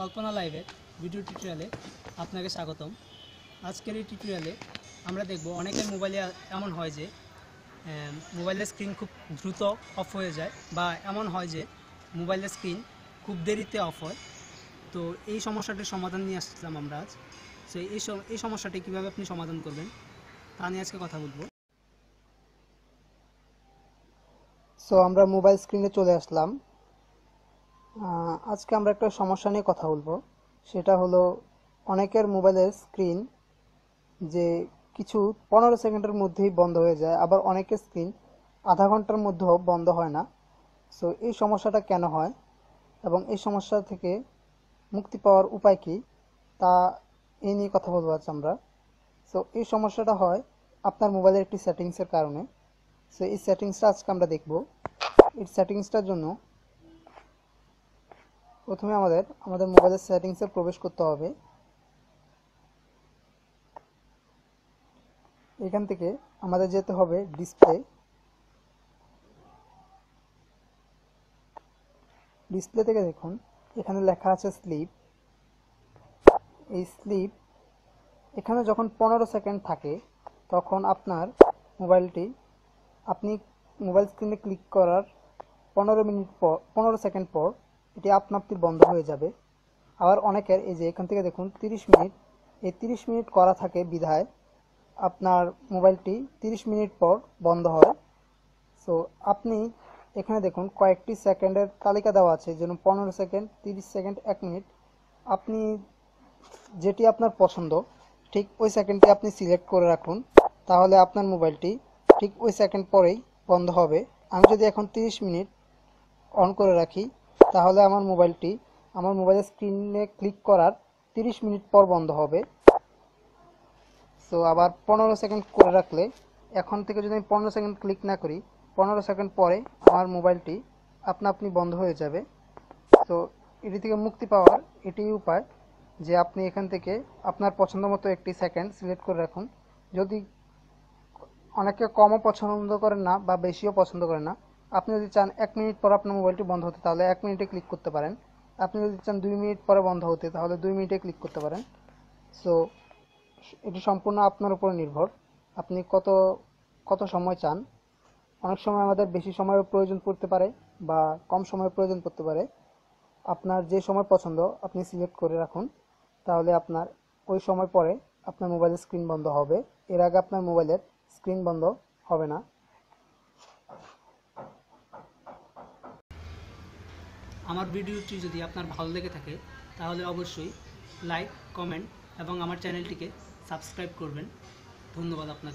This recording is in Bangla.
কল্পনা লাইভের ভিডিও টিউটোরিয়ালে আপনাকে স্বাগতম আজকের এই টিউটোরিয়ালে আমরা দেখব অনেকের মোবাইলে এমন হয় যে মোবাইলের স্ক্রিন খুব দ্রুত অফ হয়ে যায় বা এমন হয় যে মোবাইলের স্ক্রিন খুব দেরিতে অফ হয় তো এই সমস্যাটির সমাধান নিয়ে আসছিলাম আমরা আজ তো এই এই সমস্যাটি কীভাবে আপনি সমাধান করবেন তা নিয়ে আজকে কথা বলবো সো আমরা মোবাইল স্ক্রিনে চলে আসলাম আজকে আমরা একটা সমস্যা নিয়ে কথা বলবো সেটা হলো অনেকের মোবাইলের স্ক্রিন যে কিছু পনেরো সেকেন্ডের মধ্যেই বন্ধ হয়ে যায় আবার অনেকের স্ক্রিন আধা ঘন্টার মধ্যেও বন্ধ হয় না সো এই সমস্যাটা কেন হয় এবং এই সমস্যা থেকে মুক্তি পাওয়ার উপায় কি তা এই নিয়ে কথা বলবো আজ আমরা সো এই সমস্যাটা হয় আপনার মোবাইলের একটি সেটিংসের কারণে সো এই সেটিংসটা আজকে আমরা দেখব এই সেটিংসটার জন্য প্রথমে আমাদের আমাদের মোবাইলের সেটিংসে প্রবেশ করতে হবে এখান থেকে আমাদের যেতে হবে ডিসপ্লে ডিসপ্লে থেকে দেখুন এখানে লেখা আছে স্লিপ এই স্লিপ এখানে যখন পনেরো সেকেন্ড থাকে তখন আপনার মোবাইলটি আপনি মোবাইল স্ক্রিনে ক্লিক করার পনেরো মিনিট পর পনেরো সেকেন্ড পর এটি আপনা আপনি বন্ধ হয়ে যাবে আবার অনেকের এই যে এখান থেকে দেখুন 30 মিনিট এই 30 মিনিট করা থাকে বিধায় আপনার মোবাইলটি 30 মিনিট পর বন্ধ হয় সো আপনি এখানে দেখুন কয়েকটি সেকেন্ডের তালিকা দেওয়া আছে যেমন পনেরো সেকেন্ড 30 সেকেন্ড এক মিনিট আপনি যেটি আপনার পছন্দ ঠিক ওই সেকেন্ডটি আপনি সিলেক্ট করে রাখুন তাহলে আপনার মোবাইলটি ঠিক ওই সেকেন্ড পরেই বন্ধ হবে আমি যদি এখন 30 মিনিট অন করে রাখি তাহলে আমার মোবাইলটি আমার মোবাইলের স্ক্রিনে ক্লিক করার 30 মিনিট পর বন্ধ হবে সো আবার পনেরো সেকেন্ড করে রাখলে এখন থেকে যদি আমি পনেরো সেকেন্ড ক্লিক না করি পনেরো সেকেন্ড পরে আমার মোবাইলটি আপনা আপনি বন্ধ হয়ে যাবে তো এটি থেকে মুক্তি পাওয়ার এটি উপায় যে আপনি এখান থেকে আপনার পছন্দ মতো একটি সেকেন্ড সিলেক্ট করে রাখুন যদি অনেকে কমও পছন্দ করে না বা বেশিও পছন্দ করে না আপনি যদি চান এক মিনিট পর আপনার মোবাইলটি বন্ধ হতে তাহলে এক মিনিটে ক্লিক করতে পারেন আপনি যদি চান দুই মিনিট পরে বন্ধ হতে তাহলে দুই মিনিটে ক্লিক করতে পারেন সো এটি সম্পূর্ণ আপনার উপর নির্ভর আপনি কত কত সময় চান অনেক সময় আমাদের বেশি সময়ের প্রয়োজন পড়তে পারে বা কম সময়ের প্রয়োজন পড়তে পারে আপনার যে সময় পছন্দ আপনি সিলেক্ট করে রাখুন তাহলে আপনার ওই সময় পরে আপনার মোবাইলের স্ক্রিন বন্ধ হবে এর আগে আপনার মোবাইলের স্ক্রিন বন্ধ হবে না আমার ভিডিওটি যদি আপনার ভালো লেগে থাকে তাহলে অবশ্যই লাইক কমেন্ট এবং আমার চ্যানেলটিকে সাবস্ক্রাইব করবেন ধন্যবাদ আপনাকে